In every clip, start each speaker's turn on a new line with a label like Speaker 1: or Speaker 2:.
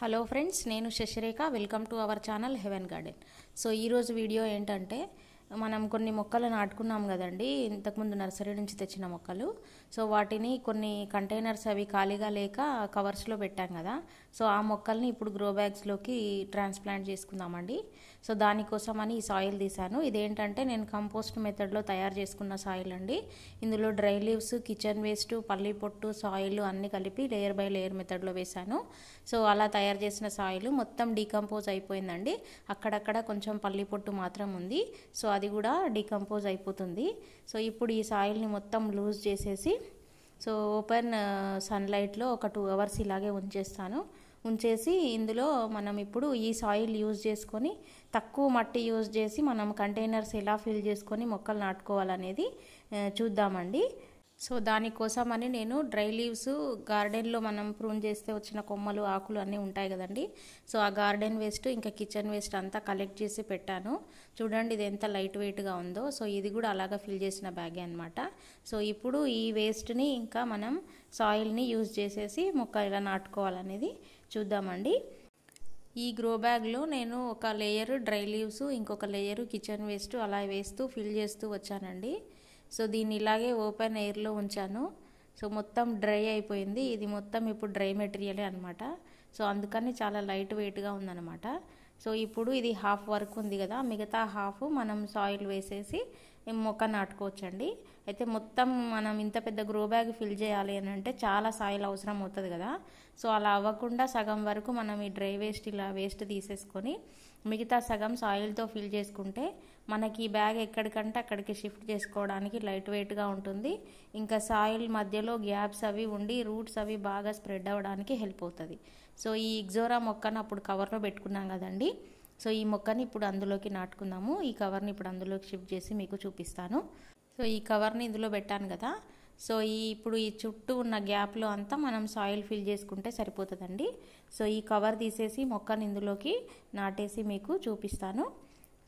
Speaker 1: hello friends నేను Shashirekha welcome to our channel heaven garden so ఈరోజు video ఏంటంటే మనం కొన్ని మొక్కలు నాటుకున్నాం కదండి ఇంతకుముందు నర్సరీ నుంచి తెచ్చిన మొక్కలు సో వాటిని కొన్ని కంటైనర్స్ అవి ఖాళీగా లేక కవర్స్లో పెట్టాం కదా సో ఆ మొక్కల్ని ఇప్పుడు గ్రో బ్యాగ్స్లోకి ట్రాన్స్ప్లాంట్ చేసుకుందామండి సో దానికోసం అని ఈ సాయిల్ తీశాను ఇదేంటంటే నేను కంపోస్ట్ మెథడ్లో తయారు చేసుకున్న సాయిల్ అండి ఇందులో డ్రై లీవ్స్ కిచెన్ వేస్ట్ పల్లి పొట్టు సాయిల్ అన్నీ కలిపి లేయర్ బై లేయర్ మెథడ్లో వేశాను సో అలా తయారు చేసిన సాయిల్ మొత్తం డీకంపోజ్ అయిపోయిందండి అక్కడక్కడ కొంచెం పల్లి పొట్టు మాత్రం ఉంది సో అది కూడా డీకంపోజ్ అయిపోతుంది సో ఇప్పుడు ఈ సాయిల్ని మొత్తం లూజ్ చేసేసి సో ఓపెన్ సన్లైట్లో uh, ఒక టూ అవర్స్ ఇలాగే ఉంచేస్తాను ఉంచేసి ఇందులో మనం ఇప్పుడు ఈ సాయిల్ యూజ్ చేసుకొని తక్కువ మట్టి యూజ్ చేసి మనం కంటైనర్స్ ఎలా ఫిల్ చేసుకొని మొక్కలు నాటుకోవాలనేది చూద్దామండి సో దానికోసమని నేను డ్రై లీవ్స్ గార్డెన్లో మనం ప్రూన్ చేస్తే వచ్చిన కొమ్మలు ఆకులు అన్నీ ఉంటాయి కదండి సో ఆ గార్డెన్ వేస్ట్ ఇంకా కిచెన్ వేస్ట్ అంతా కలెక్ట్ చేసి పెట్టాను చూడండి ఇది ఎంత లైట్ వెయిట్గా ఉందో సో ఇది కూడా అలాగా ఫిల్ చేసిన బ్యాగే అనమాట సో ఇప్పుడు ఈ వేస్ట్ని ఇంకా మనం సాయిల్ని యూజ్ చేసేసి మొక్క ఇలా నాటుకోవాలనేది చూద్దామండి ఈ గ్రో బ్యాగ్లో నేను ఒక లేయర్ డ్రై లీవ్స్ ఇంకొక లేయర్ కిచెన్ వేస్ట్ అలా వేస్తూ ఫిల్ చేస్తూ వచ్చానండి సో దీన్ని ఇలాగే ఓపెన్ ఎయిర్లో ఉంచాను సో మొత్తం డ్రై అయిపోయింది ఇది మొత్తం ఇప్పుడు డ్రై మెటీరియలే అనమాట సో అందుకని చాలా లైట్ వెయిట్గా ఉందన్నమాట సో ఇప్పుడు ఇది హాఫ్ వర్క్ ఉంది కదా మిగతా హాఫ్ మనం సాయిల్ వేసేసి మొక్క నాటుకోవచ్చండి అయితే మొత్తం మనం ఇంత పెద్ద గ్రో బ్యాగ్ ఫిల్ చేయాలి అని అంటే చాలా సాయిల్ అవసరం అవుతుంది కదా సో అలా అవ్వకుండా సగం వరకు మనం ఈ డ్రై వేస్ట్ ఇలా వేస్ట్ తీసేసుకొని మిగతా సగం సాయిల్తో ఫిల్ చేసుకుంటే మనకి ఈ బ్యాగ్ ఎక్కడికంటే అక్కడికి షిఫ్ట్ చేసుకోవడానికి లైట్ వెయిట్గా ఉంటుంది ఇంకా సాయిల్ మధ్యలో గ్యాప్స్ అవి ఉండి రూట్స్ అవి బాగా స్ప్రెడ్ అవ్వడానికి హెల్ప్ అవుతుంది సో ఈ ఇగ్జోరా మొక్కను అప్పుడు కవర్లో పెట్టుకున్నాం కదండి సో ఈ మొక్కని ఇప్పుడు అందులోకి నాటుకుందాము ఈ కవర్ని ఇప్పుడు అందులోకి షిఫ్ట్ చేసి మీకు చూపిస్తాను సో ఈ కవర్ని ఇందులో పెట్టాను కదా సో ఈ ఇప్పుడు ఈ చుట్టూ ఉన్న గ్యాప్లో అంతా మనం సాయిల్ ఫిల్ చేసుకుంటే సరిపోతుందండి సో ఈ కవర్ తీసేసి మొక్కని ఇందులోకి నాటేసి మీకు చూపిస్తాను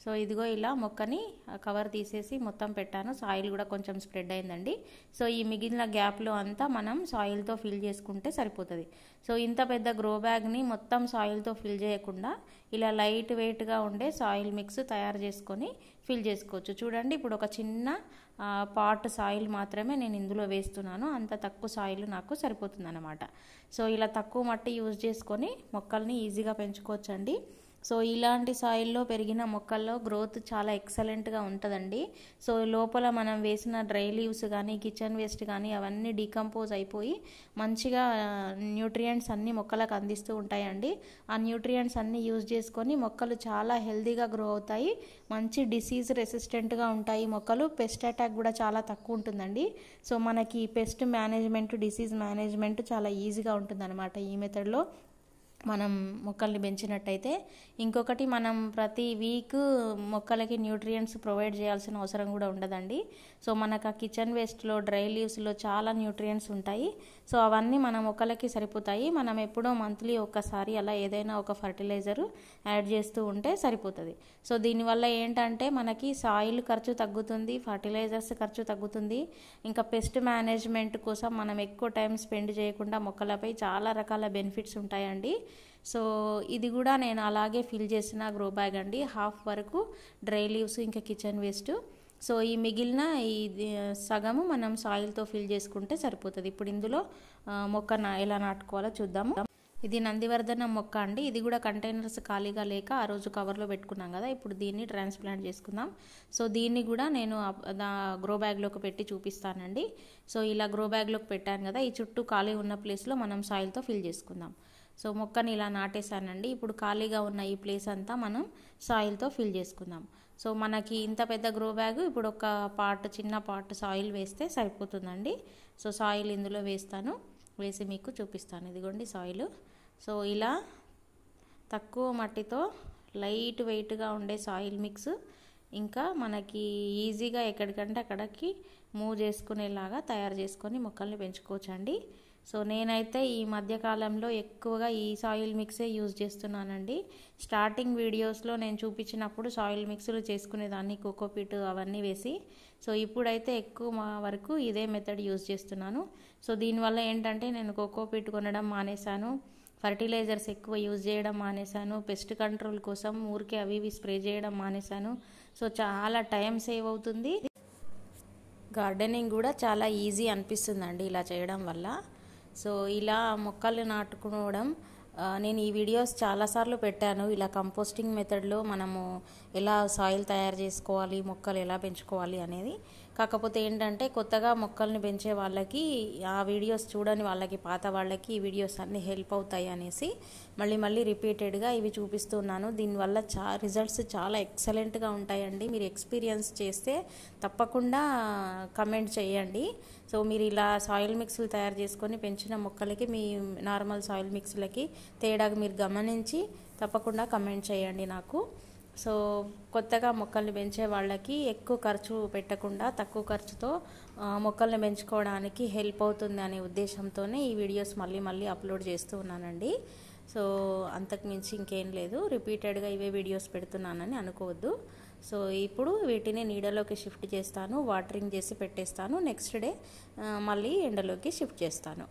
Speaker 1: సో ఇదిగో ఇలా మొక్కని కవర్ తీసేసి మొత్తం పెట్టాను సాయిల్ కూడా కొంచెం స్ప్రెడ్ అయిందండి సో ఈ మిగిలిన గ్యాప్లో అంతా మనం సాయిల్తో ఫిల్ చేసుకుంటే సరిపోతుంది సో ఇంత పెద్ద గ్రో బ్యాగ్ని మొత్తం సాయిల్తో ఫిల్ చేయకుండా ఇలా లైట్ వెయిట్గా ఉండే సాయిల్ మిక్స్ తయారు చేసుకొని ఫిల్ చేసుకోవచ్చు చూడండి ఇప్పుడు ఒక చిన్న పాట్ సాయిల్ మాత్రమే నేను ఇందులో వేస్తున్నాను అంత తక్కువ సాయిల్ నాకు సరిపోతుందన్నమాట సో ఇలా తక్కువ మట్టి యూజ్ చేసుకొని మొక్కల్ని ఈజీగా పెంచుకోవచ్చండి సో ఇలాంటి సాయిల్లో పెరిగిన మొక్కల్లో గ్రోత్ చాలా ఎక్సలెంట్గా ఉంటుందండి సో లోపల మనం వేసిన డ్రై లీవ్స్ కానీ కిచెన్ వేస్ట్ కానీ అవన్నీ డీకంపోజ్ అయిపోయి మంచిగా న్యూట్రియంట్స్ అన్నీ మొక్కలకు అందిస్తూ ఉంటాయండి ఆ న్యూట్రియంట్స్ అన్నీ యూజ్ చేసుకొని మొక్కలు చాలా హెల్దీగా గ్రో అవుతాయి మంచి డిసీజ్ రెసిస్టెంట్గా ఉంటాయి మొక్కలు పెస్ట్ అటాక్ కూడా చాలా తక్కువ ఉంటుందండి సో మనకి పెస్ట్ మేనేజ్మెంట్ డిసీజ్ మేనేజ్మెంట్ చాలా ఈజీగా ఉంటుందన్నమాట ఈ మెథడ్లో మనం మొక్కల్ని పెంచినట్టయితే ఇంకొకటి మనం ప్రతి వీక్ మొక్కలకి న్యూట్రియంట్స్ ప్రొవైడ్ చేయాల్సిన అవసరం కూడా ఉండదండి సో మనకు ఆ కిచెన్ వేస్ట్లో డ్రై లీవ్స్లో చాలా న్యూట్రియంట్స్ ఉంటాయి సో అవన్నీ మన మొక్కలకి సరిపోతాయి మనం ఎప్పుడో మంత్లీ ఒక్కసారి అలా ఏదైనా ఒక ఫర్టిలైజర్ యాడ్ చేస్తూ ఉంటే సరిపోతుంది సో దీనివల్ల ఏంటంటే మనకి సాయిల్ ఖర్చు తగ్గుతుంది ఫర్టిలైజర్స్ ఖర్చు తగ్గుతుంది ఇంకా పెస్ట్ మేనేజ్మెంట్ కోసం మనం ఎక్కువ టైం స్పెండ్ చేయకుండా మొక్కలపై చాలా రకాల బెనిఫిట్స్ ఉంటాయండి సో ఇది కూడా నేను అలాగే ఫిల్ చేసిన గ్రో బ్యాగ్ అండి హాఫ్ వరకు డ్రై లీవ్స్ ఇంకా కిచెన్ వేస్ట్ సో ఈ మిగిలిన ఈ సగము మనం సాయిల్తో ఫిల్ చేసుకుంటే సరిపోతుంది ఇప్పుడు ఇందులో మొక్క ఎలా నాటుకోవాలో చూద్దాము ఇది నందివర్ధన మొక్క అండి ఇది కూడా కంటైనర్స్ ఖాళీగా లేక ఆ రోజు కవర్లో పెట్టుకున్నాం కదా ఇప్పుడు దీన్ని ట్రాన్స్ప్లాంట్ చేసుకుందాం సో దీన్ని కూడా నేను గ్రో బ్యాగ్లోకి పెట్టి చూపిస్తానండి సో ఇలా గ్రో బ్యాగ్లోకి పెట్టాను కదా ఈ చుట్టూ ఖాళీ ఉన్న ప్లేస్లో మనం సాయిల్తో ఫిల్ చేసుకుందాం సో మొక్కని ఇలా నాటేశానండి ఇప్పుడు ఖాళీగా ఉన్న ఈ ప్లేస్ అంతా మనం సాయిల్తో ఫిల్ చేసుకుందాం సో మనకి ఇంత పెద్ద గ్రో బ్యాగ్ ఇప్పుడు ఒక పార్ట్ చిన్న పార్ట్ సాయిల్ వేస్తే సరిపోతుందండి సో సాయిల్ ఇందులో వేస్తాను వేసి మీకు చూపిస్తాను ఇదిగోండి సాయిల్ సో ఇలా తక్కువ మట్టితో లైట్ వెయిట్గా ఉండే సాయిల్ మిక్స్ ఇంకా మనకి ఈజీగా ఎక్కడికంటే అక్కడికి మూవ్ చేసుకునేలాగా తయారు చేసుకొని మొక్కల్ని పెంచుకోవచ్చండి సో నేనైతే ఈ మధ్యకాలంలో ఎక్కువగా ఈ సాయిల్ మిక్సే యూజ్ చేస్తున్నానండి స్టార్టింగ్ వీడియోస్లో నేను చూపించినప్పుడు సాయిల్ మిక్స్లు చేసుకునేదాన్ని కోకోపీట్ అవన్నీ వేసి సో ఇప్పుడైతే ఎక్కువ మా వరకు ఇదే మెథడ్ యూజ్ చేస్తున్నాను సో దీనివల్ల ఏంటంటే నేను కోకోపీట్ కొనడం మానేశాను ఫర్టిలైజర్స్ ఎక్కువ యూజ్ చేయడం మానేశాను పెస్ట్ కంట్రోల్ కోసం ఊరికే అవి ఇవి స్ప్రే చేయడం మానేశాను సో చాలా టైం సేవ్ అవుతుంది గార్డెనింగ్ కూడా చాలా ఈజీ అనిపిస్తుందండి ఇలా చేయడం వల్ల సో ఇలా మొక్కలు నాటుకోవడం నేను ఈ వీడియోస్ చాలాసార్లు పెట్టాను ఇలా కంపోస్టింగ్ మెథడ్లో మనము ఎలా సాయిల్ తయారు చేసుకోవాలి మొక్కలు ఎలా పెంచుకోవాలి అనేది కాకపోతే ఏంటంటే కొత్తగా మొక్కల్ని పెంచే వాళ్ళకి ఆ వీడియోస్ చూడని వాళ్ళకి పాత వాళ్ళకి ఈ వీడియోస్ అన్నీ హెల్ప్ అవుతాయి అనేసి మళ్ళీ మళ్ళీ రిపీటెడ్గా ఇవి చూపిస్తున్నాను దీనివల్ల చా రిజల్ట్స్ చాలా ఎక్సలెంట్గా ఉంటాయండి మీరు ఎక్స్పీరియన్స్ చేస్తే తప్పకుండా కమెంట్ చేయండి సో మీరు ఇలా సాయిల్ మిక్స్లు తయారు చేసుకొని పెంచిన మొక్కలకి మీ నార్మల్ సాయిల్ మిక్స్లకి తేడాగా మీరు గమనించి తప్పకుండా కమెంట్ చేయండి నాకు సో కొత్తగా మొక్కల్ని పెంచే వాళ్ళకి ఎక్కువ ఖర్చు పెట్టకుండా తక్కువ ఖర్చుతో మొక్కల్ని పెంచుకోవడానికి హెల్ప్ అవుతుంది అనే ఉద్దేశంతోనే ఈ వీడియోస్ మళ్ళీ మళ్ళీ అప్లోడ్ చేస్తూ ఉన్నానండి సో అంతకుమించి ఇంకేం లేదు రిపీటెడ్గా ఇవే వీడియోస్ పెడుతున్నానని అనుకోవద్దు సో ఇప్పుడు వీటిని నీడలోకి షిఫ్ట్ చేస్తాను వాటరింగ్ చేసి పెట్టేస్తాను నెక్స్ట్ డే మళ్ళీ ఎండలోకి షిఫ్ట్ చేస్తాను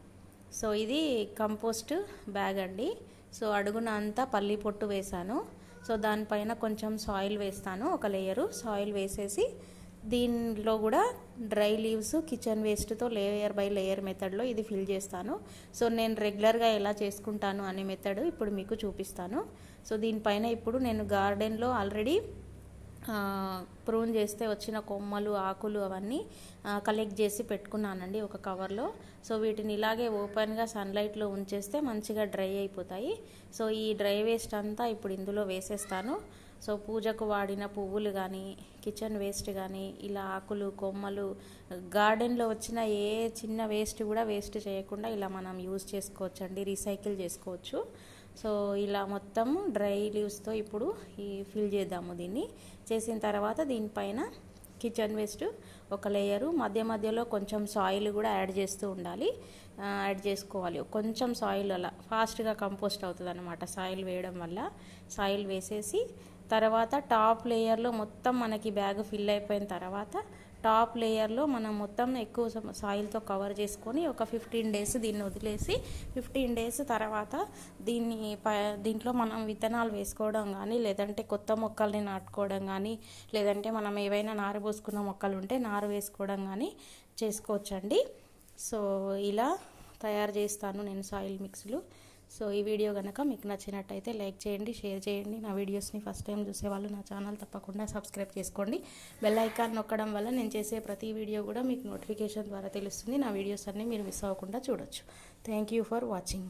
Speaker 1: సో ఇది కంపోస్ట్ బ్యాగ్ అండి సో అడుగున అంతా పల్లి పొట్టు వేశాను సో దానిపైన కొంచెం సాయిల్ వేస్తాను ఒక లేయరు సాయిల్ వేసేసి దీనిలో కూడా డ్రై లీవ్స్ కిచెన్ వేస్ట్తో లేయర్ బై లేయర్ మెథడ్లో ఇది ఫిల్ చేస్తాను సో నేను రెగ్యులర్గా ఎలా చేసుకుంటాను అనే మెథడ్ ఇప్పుడు మీకు చూపిస్తాను సో దీనిపైన ఇప్పుడు నేను గార్డెన్లో ఆల్రెడీ ప్రూన్ చేస్తే వచ్చిన కొమ్మలు ఆకులు అవన్నీ కలెక్ట్ చేసి పెట్టుకున్నానండి ఒక కవర్లో సో వీటిని ఇలాగే ఓపెన్గా సన్లైట్లో ఉంచేస్తే మంచిగా డ్రై అయిపోతాయి సో ఈ డ్రై వేస్ట్ అంతా ఇప్పుడు ఇందులో వేసేస్తాను సో పూజకు వాడిన పువ్వులు కానీ కిచెన్ వేస్ట్ కానీ ఇలా ఆకులు కొమ్మలు గార్డెన్లో వచ్చిన ఏ చిన్న వేస్ట్ కూడా వేస్ట్ చేయకుండా ఇలా మనం యూజ్ చేసుకోవచ్చండి రీసైకిల్ చేసుకోవచ్చు సో ఇలా మొత్తం డ్రై లీవ్స్తో ఇప్పుడు ఈ ఫిల్ చేద్దాము దీన్ని చేసిన తర్వాత దీనిపైన కిచెన్ వేస్ట్ ఒక లేయరు మధ్య మధ్యలో కొంచెం సాయిల్ కూడా యాడ్ చేస్తూ ఉండాలి యాడ్ చేసుకోవాలి కొంచెం సాయిల్ అలా ఫాస్ట్గా కంపోస్ట్ అవుతుంది అనమాట సాయిల్ వేయడం వల్ల సాయిల్ వేసేసి తర్వాత టాప్ లేయర్లో మొత్తం మనకి బ్యాగ్ ఫిల్ అయిపోయిన తర్వాత టాప్ లేయర్లో మనం మొత్తం ఎక్కువ సాయిల్తో కవర్ చేసుకొని ఒక ఫిఫ్టీన్ డేస్ దీన్ని వదిలేసి ఫిఫ్టీన్ డేస్ తర్వాత దీన్ని దీంట్లో మనం విత్తనాలు వేసుకోవడం కానీ లేదంటే కొత్త మొక్కల్ని నాటుకోవడం కానీ లేదంటే మనం ఏవైనా నారు పోసుకున్న మొక్కలు ఉంటే నారు వేసుకోవడం కానీ చేసుకోవచ్చండి సో ఇలా తయారు చేస్తాను నేను సాయిల్ మిక్స్లు సో ఈ వీడియో కనుక మీకు నచ్చినట్టయితే లైక్ చేయండి షేర్ చేయండి నా వీడియోస్ని ఫస్ట్ టైం చూసే వాళ్ళు నా ఛానల్ తప్పకుండా సబ్స్క్రైబ్ చేసుకోండి బెల్ ఐకాన్ నొక్కడం వల్ల నేను చేసే ప్రతి వీడియో కూడా మీకు నోటిఫికేషన్ ద్వారా తెలుస్తుంది నా వీడియోస్ అన్నీ మీరు మిస్ అవ్వకుండా చూడొచ్చు థ్యాంక్ ఫర్ వాచింగ్